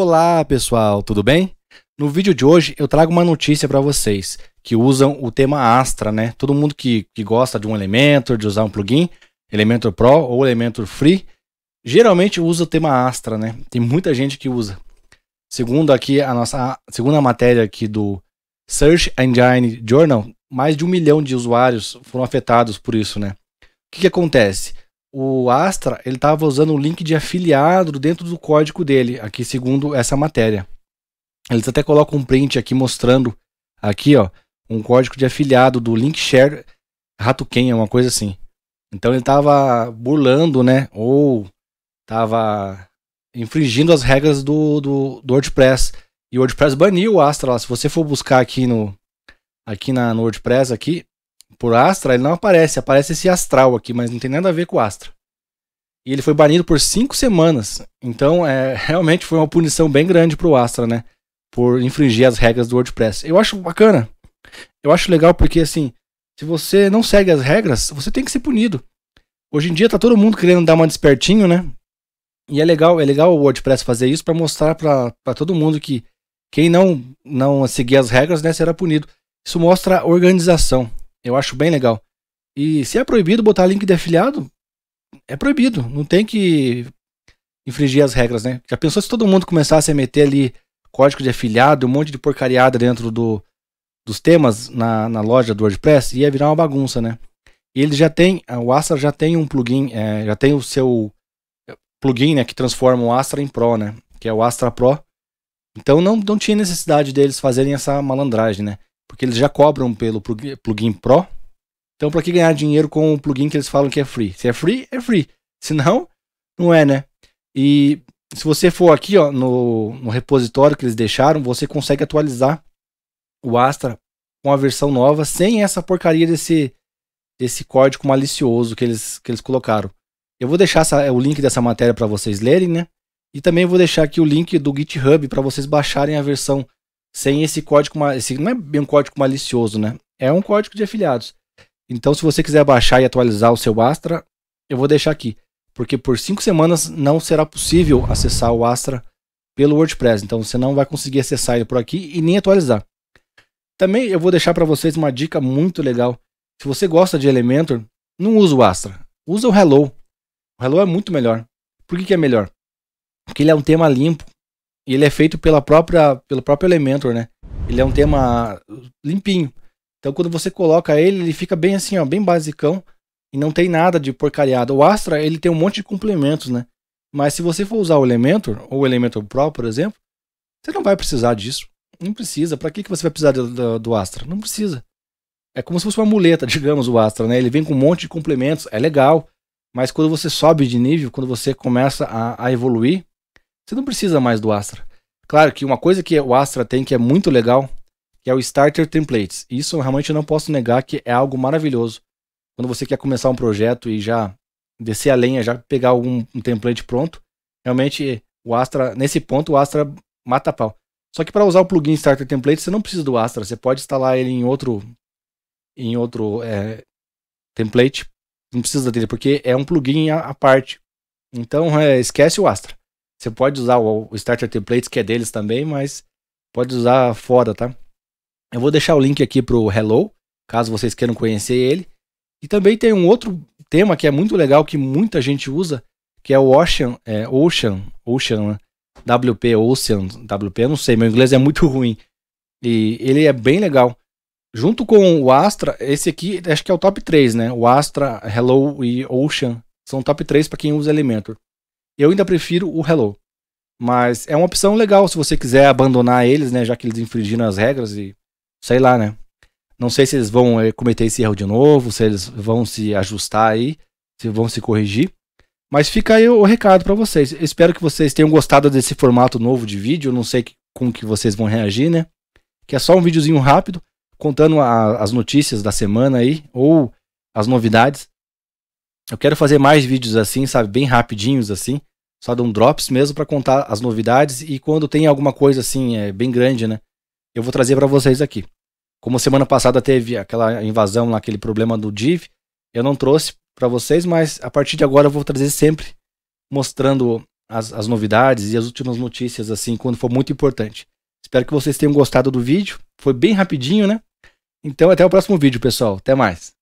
Olá, pessoal, tudo bem? No vídeo de hoje eu trago uma notícia para vocês que usam o tema Astra, né? Todo mundo que, que gosta de um Elementor, de usar um plugin, Elementor Pro ou Elementor Free, geralmente usa o tema Astra, né? Tem muita gente que usa. Segundo aqui a nossa segunda matéria aqui do Search Engine Journal, mais de um milhão de usuários foram afetados por isso, né? O que, que acontece? o Astra ele estava usando o link de afiliado dentro do código dele, aqui segundo essa matéria. Eles até colocam um print aqui mostrando aqui, ó, um código de afiliado do Linkshare Ratuken, é uma coisa assim. Então ele estava burlando, né, ou estava infringindo as regras do, do, do, WordPress. E o WordPress baniu o Astra lá. Se você for buscar aqui no aqui na, no WordPress aqui, por Astra, ele não aparece. Aparece esse astral aqui, mas não tem nada a ver com Astra. E ele foi banido por cinco semanas. Então, é, realmente foi uma punição bem grande pro Astra, né? Por infringir as regras do WordPress. Eu acho bacana. Eu acho legal porque, assim, se você não segue as regras, você tem que ser punido. Hoje em dia tá todo mundo querendo dar uma despertinho, né? E é legal, é legal o WordPress fazer isso para mostrar para todo mundo que quem não não seguir as regras, né, será punido. Isso mostra organização. Eu acho bem legal. E se é proibido botar link de afiliado, é proibido. Não tem que infringir as regras, né? Já pensou se todo mundo começasse a meter ali código de afiliado, um monte de porcariada dentro do, dos temas na, na loja do WordPress? Ia virar uma bagunça, né? E ele já tem, o Astra já tem um plugin, é, já tem o seu plugin, né, que transforma o Astra em Pro, né? Que é o Astra Pro. Então não, não tinha necessidade deles fazerem essa malandragem, né? porque eles já cobram pelo plugin Pro. Então, para que ganhar dinheiro com um plugin que eles falam que é free? Se é free, é free. Se não, não é, né? E se você for aqui ó, no, no repositório que eles deixaram, você consegue atualizar o Astra com a versão nova, sem essa porcaria desse, desse código malicioso que eles, que eles colocaram. Eu vou deixar essa, é, o link dessa matéria para vocês lerem, né? E também vou deixar aqui o link do GitHub para vocês baixarem a versão sem esse código, esse não é bem um código malicioso, né? É um código de afiliados. Então, se você quiser baixar e atualizar o seu Astra, eu vou deixar aqui, porque por cinco semanas não será possível acessar o Astra pelo WordPress. Então, você não vai conseguir acessar ele por aqui e nem atualizar. Também eu vou deixar para vocês uma dica muito legal. Se você gosta de Elementor, não usa o Astra, usa o Hello. O Hello é muito melhor. Por que, que é melhor? Porque ele é um tema limpo, e ele é feito pela própria, pelo próprio Elementor, né? Ele é um tema limpinho. Então quando você coloca ele, ele fica bem assim, ó, bem basicão. E não tem nada de porcariado. O Astra, ele tem um monte de complementos, né? Mas se você for usar o Elementor, ou o Elementor Pro, por exemplo, você não vai precisar disso. Não precisa. Para que, que você vai precisar do, do, do, Astra? Não precisa. É como se fosse uma muleta, digamos, o Astra, né? Ele vem com um monte de complementos, é legal. Mas quando você sobe de nível, quando você começa a, a evoluir, você não precisa mais do Astra. Claro que uma coisa que o Astra tem que é muito legal, que é o Starter Templates. Isso realmente eu não posso negar que é algo maravilhoso. Quando você quer começar um projeto e já descer a lenha, já pegar algum um template pronto, realmente o Astra, nesse ponto, o Astra mata pau. Só que para usar o plugin Starter Template, você não precisa do Astra, você pode instalar ele em outro em outro é, template. Não precisa dele, porque é um plugin a à parte. Então, é, esquece o Astra. Você pode usar o, Starter Templates, que é deles também, mas pode usar fora, tá? Eu vou deixar o link aqui pro Hello, caso vocês queiram conhecer ele. E também tem um outro tema que é muito legal, que muita gente usa, que é o Ocean, é, Ocean, Ocean, né? WP, Ocean, WP, eu não sei, meu inglês é muito ruim. E ele é bem legal. Junto com o Astra, esse aqui acho que é o top 3, né? O Astra, Hello e Ocean são top 3 para quem usa Elementor. Eu ainda prefiro o Hello. Mas é uma opção legal se você quiser abandonar eles, né? Já que eles infringiram as regras e sei lá, né? Não sei se eles vão eh, cometer esse erro de novo, se eles vão se ajustar aí, se vão se corrigir. Mas fica aí o recado para vocês. Eu espero que vocês tenham gostado desse formato novo de vídeo. Eu não sei que, como que vocês vão reagir, né? Que é só um videozinho rápido contando a, as notícias da semana aí ou as novidades. Eu quero fazer mais vídeos assim, sabe, bem rapidinhos assim, só dão drops mesmo para contar as novidades e quando tem alguma coisa assim é, bem grande, né? Eu vou trazer para vocês aqui. Como semana passada teve aquela invasão lá, aquele problema do div, eu não trouxe para vocês, mas a partir de agora eu vou trazer sempre mostrando as, as novidades e as últimas notícias assim quando for muito importante. Espero que vocês tenham gostado do vídeo. Foi bem rapidinho, né? Então até o próximo vídeo, pessoal. Até mais.